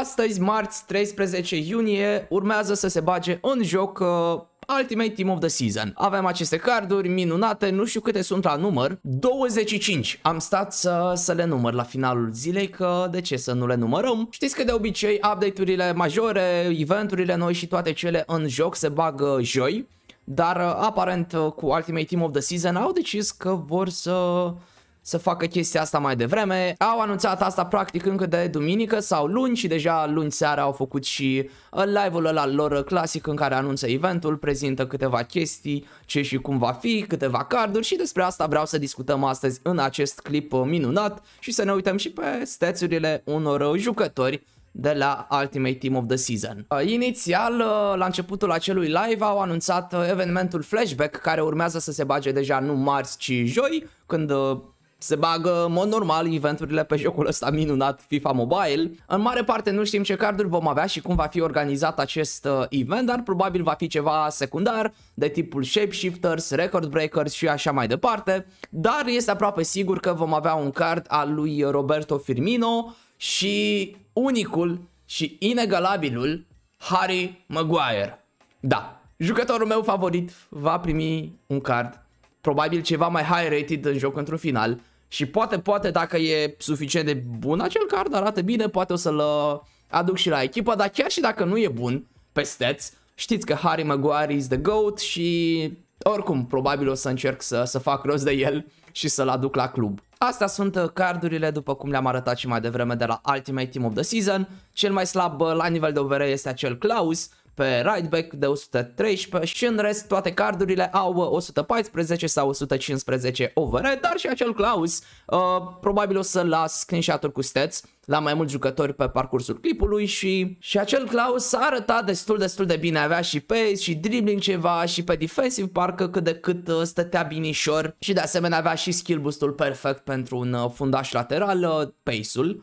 Astăzi, marți 13 iunie, urmează să se bage în joc uh, Ultimate Team of the Season. Avem aceste carduri minunate, nu știu câte sunt la număr, 25. Am stat să, să le număr la finalul zilei, că de ce să nu le numărăm? Știți că de obicei update-urile majore, eventurile noi și toate cele în joc se bagă joi, dar uh, aparent uh, cu Ultimate Team of the Season au decis că vor să să facă chestia asta mai devreme. Au anunțat asta practic încă de duminică sau luni și deja luni seara au făcut și uh, live-ul ăla lor uh, clasic în care anunță eventul, prezintă câteva chestii, ce și cum va fi, câteva carduri și despre asta vreau să discutăm astăzi în acest clip uh, minunat și să ne uităm și pe stețurile unor jucători de la Ultimate Team of the Season. Inițial, la începutul acelui live, au anunțat evenimentul Flashback, care urmează să se bage deja nu marți, ci joi, când se bagă în mod normal eventurile pe jocul ăsta minunat FIFA Mobile. În mare parte nu știm ce carduri vom avea și cum va fi organizat acest uh, event, dar probabil va fi ceva secundar de tipul Shapeshifters, Record Breakers și așa mai departe, dar este aproape sigur că vom avea un card al lui Roberto Firmino și unicul și inegalabilul Harry Maguire. Da, jucătorul meu favorit va primi un card probabil ceva mai high rated în joc într-un final și poate, poate dacă e suficient de bun acel card, arată bine, poate o să-l uh, aduc și la echipă, dar chiar și dacă nu e bun pe stats, știți că Harry Maguire is the GOAT și oricum probabil o să încerc să, să fac rost de el și să-l aduc la club. Astea sunt uh, cardurile după cum le-am arătat și mai devreme de la Ultimate Team of the Season. Cel mai slab uh, la nivel de OVR este acel Klaus, pe right back de 113 și în rest toate cardurile au 114 uh, sau 115 over, dar și acel Klaus uh, probabil o să las screenshot cu stats la mai mulți jucători pe parcursul clipului și, și acel Klaus s-a arătat destul destul de bine, avea și pace și dribbling ceva și pe defensive parcă cât de cât uh, stătea binișor și de asemenea avea și skill boost-ul perfect pentru un uh, fundaș lateral, pace-ul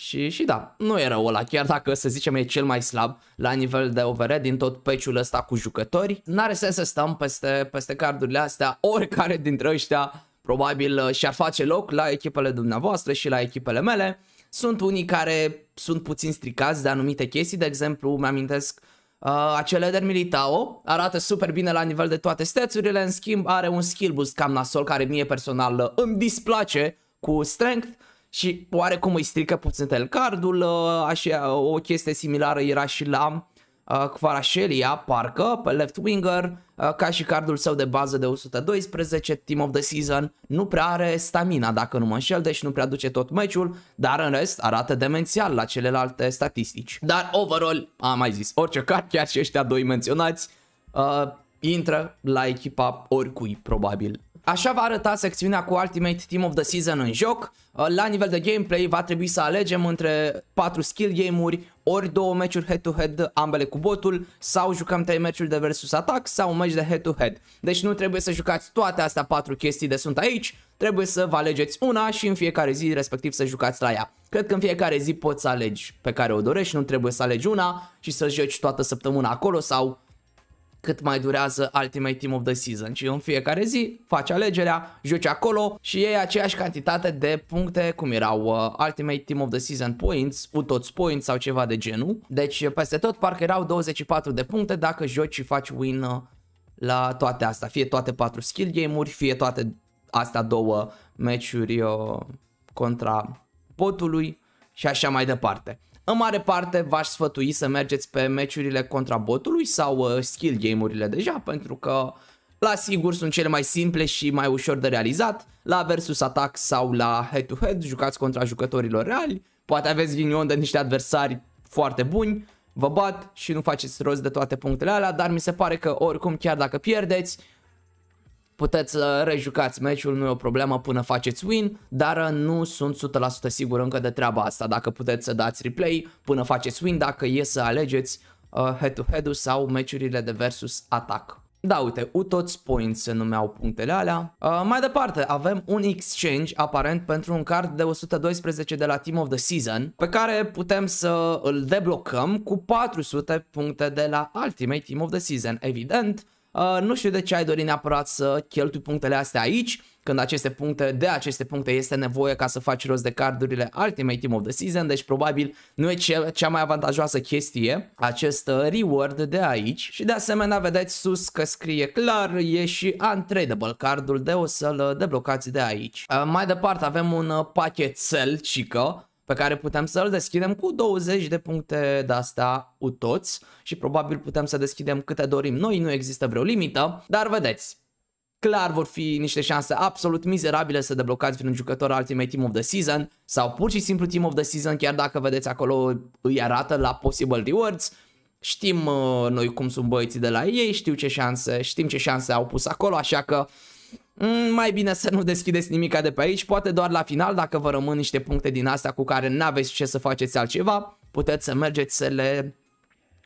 și, și da, nu e rău ăla, chiar dacă să zicem e cel mai slab la nivel de overhead din tot peciul ăsta cu jucători. N-are sens să stăm peste, peste cardurile astea, oricare dintre ăștia probabil uh, și-ar face loc la echipele dumneavoastră și la echipele mele. Sunt unii care sunt puțin stricați de anumite chestii, de exemplu, mi-amintesc Uh, acel Eder Militao arată super bine la nivel de toate stețurile, în schimb are un skill boost cam nasol care mie personal uh, îmi displace cu strength, și oarecum îi strică puțin el cardul, ă, așa, o chestie similară era și la ă, Kvaraschelia, parcă, pe left winger, ă, ca și cardul său de bază de 112, team of the season, nu prea are stamina, dacă nu mă înșel, deci nu prea duce tot meciul, dar în rest arată demențial la celelalte statistici. Dar overall, am mai zis, orice card, chiar și ăștia doi menționați, uh, intră la echipa oricui, probabil, Așa va arăta secțiunea cu Ultimate Team of the Season în joc. Uh, la nivel de gameplay va trebui să alegem între 4 skill game-uri, ori două meciuri head-to-head ambele cu botul, sau jucăm 3 meciuri de versus atac sau un meci de head-to-head. -head. Deci nu trebuie să jucați toate astea 4 chestii de sunt aici, trebuie să vă alegeți una și în fiecare zi respectiv să jucați la ea. Cred că în fiecare zi poți să alegi pe care o dorești, nu trebuie să alegi una și să joci toată săptămâna acolo sau cât mai durează Ultimate Team of the Season și în fiecare zi faci alegerea, joci acolo și iei aceeași cantitate de puncte cum erau uh, Ultimate Team of the Season Points, toți Points sau ceva de genul. Deci uh, peste tot parcă erau 24 de puncte dacă joci și faci win uh, la toate astea, fie toate 4 skill game-uri, fie toate astea două meciuri uh, contra botului și așa mai departe. În mare parte v-aș sfătui să mergeți pe meciurile contra botului sau uh, skill game-urile deja, pentru că la sigur sunt cele mai simple și mai ușor de realizat, la versus atac sau la head-to-head, -head, jucați contra jucătorilor reali, poate aveți ghinion de niște adversari foarte buni, vă bat și nu faceți rost de toate punctele alea, dar mi se pare că oricum chiar dacă pierdeți, puteți să uh, rejucați meciul, nu e o problemă până faceți win, dar uh, nu sunt 100% sigur încă de treaba asta, dacă puteți să dați replay până faceți win, dacă e să alegeți uh, head-to-head-ul sau meciurile de versus atac. Da, uite, UTOTS Points se numeau punctele alea. Uh, mai departe, avem un exchange aparent pentru un card de 112 de la Team of the Season, pe care putem să îl deblocăm cu 400 puncte de la Ultimate Team of the Season, evident, Uh, nu știu de ce ai dori neapărat să cheltui punctele astea aici, când aceste puncte, de aceste puncte este nevoie ca să faci rost de cardurile Ultimate Team of the Season, deci probabil nu e cea, cea mai avantajoasă chestie acest uh, reward de aici și de asemenea vedeți sus că scrie clar, e și untradable cardul de o să-l uh, deblocați de aici. Mai departe avem un pachet cel, cică, pe care putem să-l deschidem cu 20 de puncte de astea cu toți și probabil putem să deschidem câte dorim noi, nu există vreo limită, dar vedeți, clar vor fi niște șanse absolut mizerabile să deblocați vreun jucător al Ultimate Team of the Season sau pur și simplu Team of the Season, chiar dacă vedeți acolo îi arată la Possible Rewards, Știm uh, noi cum sunt băieții de la ei, știu ce șanse, știm ce șanse au pus acolo, așa că Mm, mai bine să nu deschideți nimica de pe aici, poate doar la final, dacă vă rămân niște puncte din astea cu care n-aveți ce să faceți altceva, puteți să mergeți să le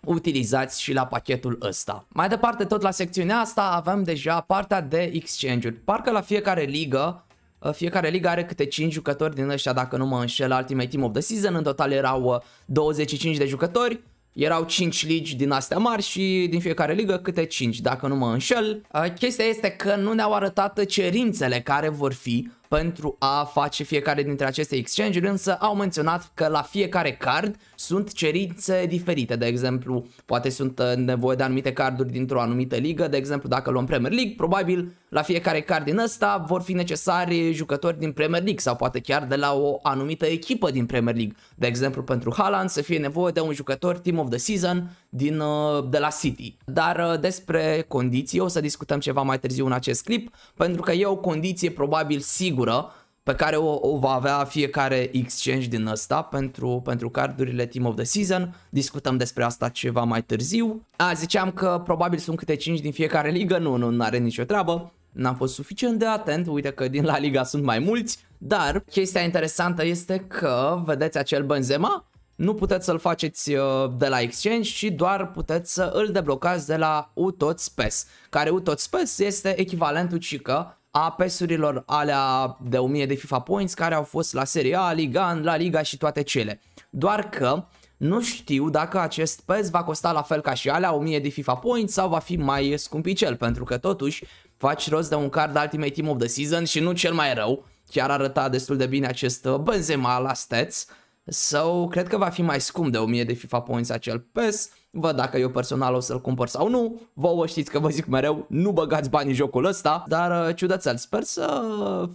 utilizați și la pachetul ăsta. Mai departe, tot la secțiunea asta avem deja partea de exchange-uri. Parcă la fiecare ligă, ă, fiecare ligă are câte 5 jucători din ăștia, dacă nu mă înșel, Ultimate Team of the Season, în total erau 25 ă, de jucători, erau 5 ligi din astea mari și din fiecare ligă câte 5, dacă nu mă înșel. Uh, chestia este că nu ne-au arătat cerințele care vor fi pentru a face fiecare dintre aceste exchange-uri, însă au menționat că la fiecare card sunt cerințe diferite, de exemplu, poate sunt uh, nevoie de anumite carduri dintr-o anumită ligă, de exemplu, dacă luăm Premier League, probabil la fiecare card din ăsta vor fi necesari jucători din Premier League sau poate chiar de la o anumită echipă din Premier League. De exemplu, pentru Haaland să fie nevoie de un jucător Team of the Season din, uh, de la City. Dar uh, despre condiții o să discutăm ceva mai târziu în acest clip, pentru că e o condiție probabil sigură singură pe care o, o va avea fiecare exchange din ăsta pentru, pentru cardurile Team of the Season. Discutăm despre asta ceva mai târziu. A, ziceam că probabil sunt câte 5 din fiecare ligă, nu, nu, nu are nicio treabă. N-am fost suficient de atent, uite că din La Liga sunt mai mulți, dar chestia interesantă este că, vedeți acel Benzema? Nu puteți să-l faceți uh, de la Exchange, ci doar puteți să îl deblocați de la UTOT Space, care UTOT Space este echivalentul cică apesurilor alea de 1000 de FIFA Points care au fost la Serie A, Liga La Liga și toate cele. Doar că nu știu dacă acest PES va costa la fel ca și alea 1000 de FIFA Points sau va fi mai scumpicel, pentru că totuși faci rost de un card Ultimate Team of the Season și nu cel mai rău, chiar arăta destul de bine acest uh, Benzema la stats, So, cred că va fi mai scump de 1000 de FIFA Points acel PES. Văd dacă eu personal o să-l cumpăr sau nu. Vouă știți că vă zic mereu, nu băgați bani în jocul ăsta. Dar uh, ciudățel, sper să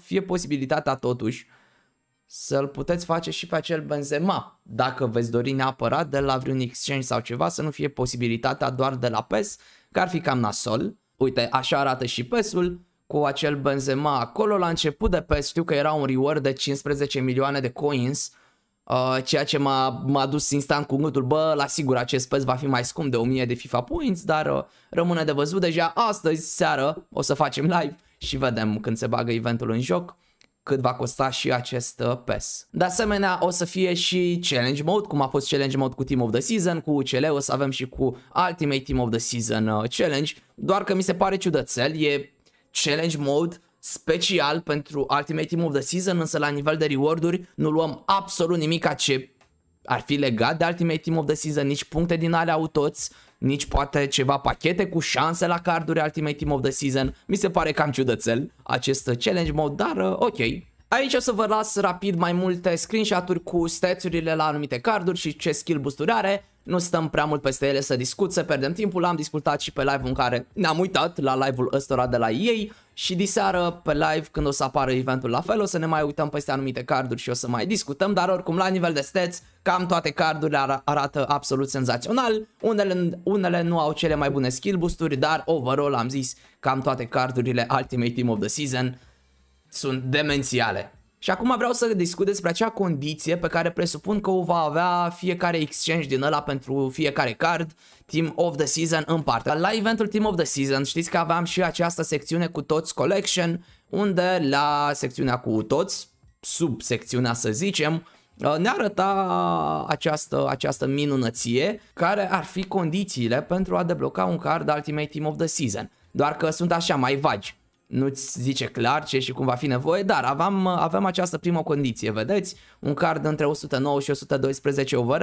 fie posibilitatea totuși să-l puteți face și pe acel Benzema, dacă veți dori neapărat de la vreun exchange sau ceva, să nu fie posibilitatea doar de la PES, că ar fi cam nasol. Uite, așa arată și PES-ul, cu acel Benzema acolo. La început de PES știu că era un reward de 15 milioane de coins, Uh, ceea ce m-a, m-a dus instant cu gândul, bă, la sigur acest pes va fi mai scump de 1000 de FIFA Points, dar uh, rămâne de văzut deja astăzi, seară, o să facem live și vedem când se bagă eventul în joc cât va costa și acest uh, PES. De asemenea, o să fie și Challenge Mode, cum a fost Challenge Mode cu Team of the Season, cu UCL, o să avem și cu Ultimate Team of the Season uh, Challenge, doar că mi se pare ciudățel, e Challenge Mode special pentru Ultimate Team of the Season, însă la nivel de reward-uri nu luăm absolut nimic a ce ar fi legat de Ultimate Team of the Season, nici puncte din alea au toți, nici poate ceva pachete cu șanse la carduri Ultimate Team of the Season. Mi se pare cam ciudățel acest challenge mode, dar uh, ok, Aici o să vă las rapid mai multe screenshot-uri cu stețurile la anumite carduri și ce skill boost are. Nu stăm prea mult peste ele să discut, să pierdem timpul. Am discutat și pe live-ul în care ne-am uitat la live-ul ăstora de la ei și diseară pe live când o să apară eventul la fel o să ne mai uităm peste anumite carduri și o să mai discutăm, dar oricum la nivel de stats cam toate cardurile ar arată absolut senzațional, unele, unele nu au cele mai bune skill boosturi dar overall am zis cam toate cardurile Ultimate Team of the Season sunt demențiale. Și acum vreau să discut despre acea condiție pe care presupun că o va avea fiecare exchange din ăla pentru fiecare card Team of the Season în parte. La eventul Team of the Season știți că aveam și această secțiune cu toți collection unde la secțiunea cu toți, sub secțiunea să zicem, uh, ne arăta această, această minunăție care ar fi condițiile pentru a debloca un card Ultimate Team of the Season. Doar că sunt așa mai vagi nu-ți zice clar ce și cum va fi nevoie, dar aveam, avem această primă condiție, vedeți? Un card între 109 și 112 OVR,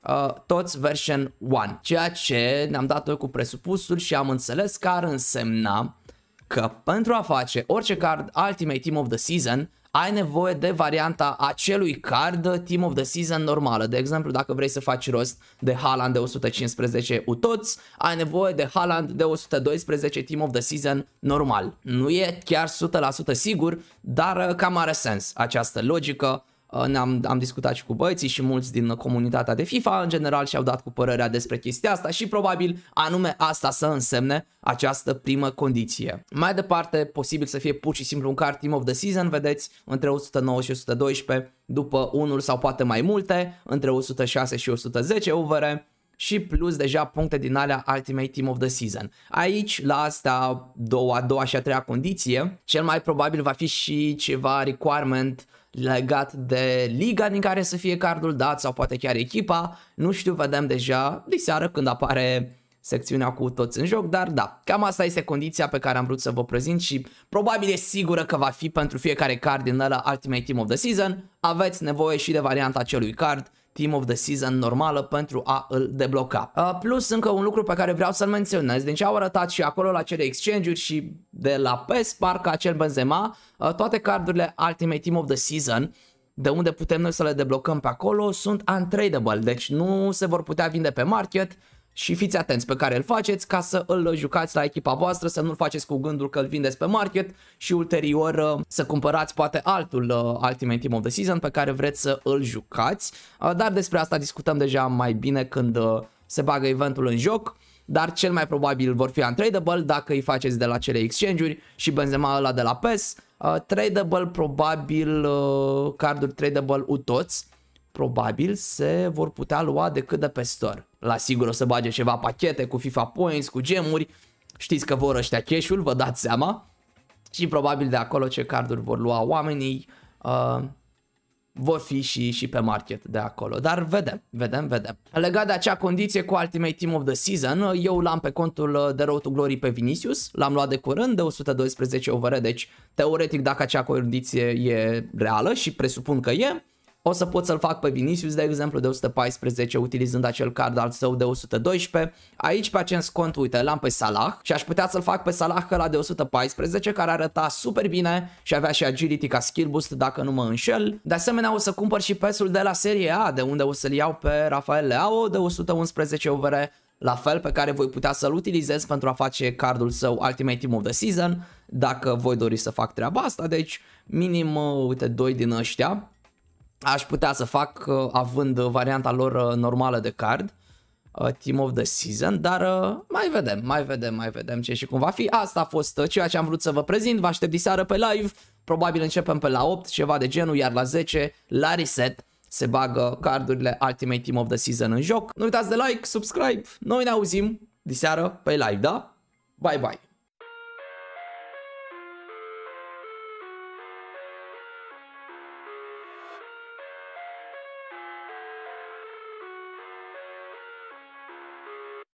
uh, toți version 1, ceea ce ne-am dat noi cu presupusul și am înțeles că ar însemna că pentru a face orice card Ultimate Team of the Season, ai nevoie de varianta acelui card Team of the Season normală. De exemplu, dacă vrei să faci rost de Haaland de 115 utoți, ai nevoie de Haaland de 112 Team of the Season normal. Nu e chiar 100% sigur, dar uh, cam are sens această logică Uh, ne-am am discutat și cu băieții și mulți din comunitatea de FIFA în general și-au dat cu părerea despre chestia asta și probabil anume asta să însemne această primă condiție. Mai departe, posibil să fie pur și simplu un card Team of the Season, vedeți, între 109 și 112, după unul sau poate mai multe, între 106 și 110 uvere și plus deja puncte din alea Ultimate Team of the Season. Aici, la asta, doua, a doua și a treia condiție, cel mai probabil va fi și ceva requirement legat de liga din care să fie cardul dat sau poate chiar echipa, nu știu, vedem deja de seară când apare secțiunea cu toți în joc, dar da, cam asta este condiția pe care am vrut să vă prezint și probabil e sigură că va fi pentru fiecare card din ăla Ultimate Team of the Season, aveți nevoie și de varianta acelui card, Team of the Season normală pentru a îl debloca. Uh, plus încă un lucru pe care vreau să-l menționez, din ce au arătat și acolo la cele exchange-uri și de la PES, parcă acel Benzema, uh, toate cardurile Ultimate Team of the Season de unde putem noi să le deblocăm pe acolo sunt untradable, deci nu se vor putea vinde pe market, și fiți atenți pe care îl faceți ca să îl jucați la echipa voastră, să nu-l faceți cu gândul că îl vindeți pe market și ulterior uh, să cumpărați poate altul uh, Ultimate Team of the Season pe care vreți să îl jucați, uh, dar despre asta discutăm deja mai bine când se bagă eventul în joc dar cel mai probabil vor fi untradable dacă îi faceți de la cele exchange-uri și Benzema ăla de la PES, uh, tradable probabil uh, carduri tradable u toți probabil se vor putea lua decât de pe store. La sigur o să bage ceva pachete cu FIFA Points, cu gemuri, știți că vor ăștia cash-ul, vă dați seama. Și probabil de acolo ce carduri vor lua oamenii, uh, vor fi și, și pe market de acolo, dar vedem, vedem, vedem. Legat de acea condiție cu Ultimate Team of the Season, eu l-am pe contul de Road to Glory pe Vinicius, l-am luat de curând de 112 overhead, deci teoretic dacă acea condiție e reală și presupun că e, o să pot să-l fac pe Vinicius, de exemplu, de 114, utilizând acel card al său de 112. Aici pe acest cont, uite, l-am pe Salah și aș putea să-l fac pe Salah la de 114, care arăta super bine și avea și agility ca skill boost, dacă nu mă înșel. De asemenea, o să cumpăr și pesul de la Serie A, de unde o să-l iau pe Rafael Leao de 111 over, la fel pe care voi putea să-l utilizez pentru a face cardul său Ultimate Team of the Season, dacă voi dori să fac treaba asta, deci minim, uh, uite, 2 din ăștia aș putea să fac uh, având varianta lor uh, normală de card. Uh, Team of the Season, dar mai vedem, mai vedem, mai vedem ce și cum va fi. Asta a fost ceea ce am vrut să vă prezint, vă aștept diseară pe live, probabil începem pe la 8, ceva de genul, iar la 10, la reset, se bagă cardurile Ultimate Team of the Season în joc. Nu uitați de like, subscribe, noi ne auzim diseară pe live, da? Bye, bye!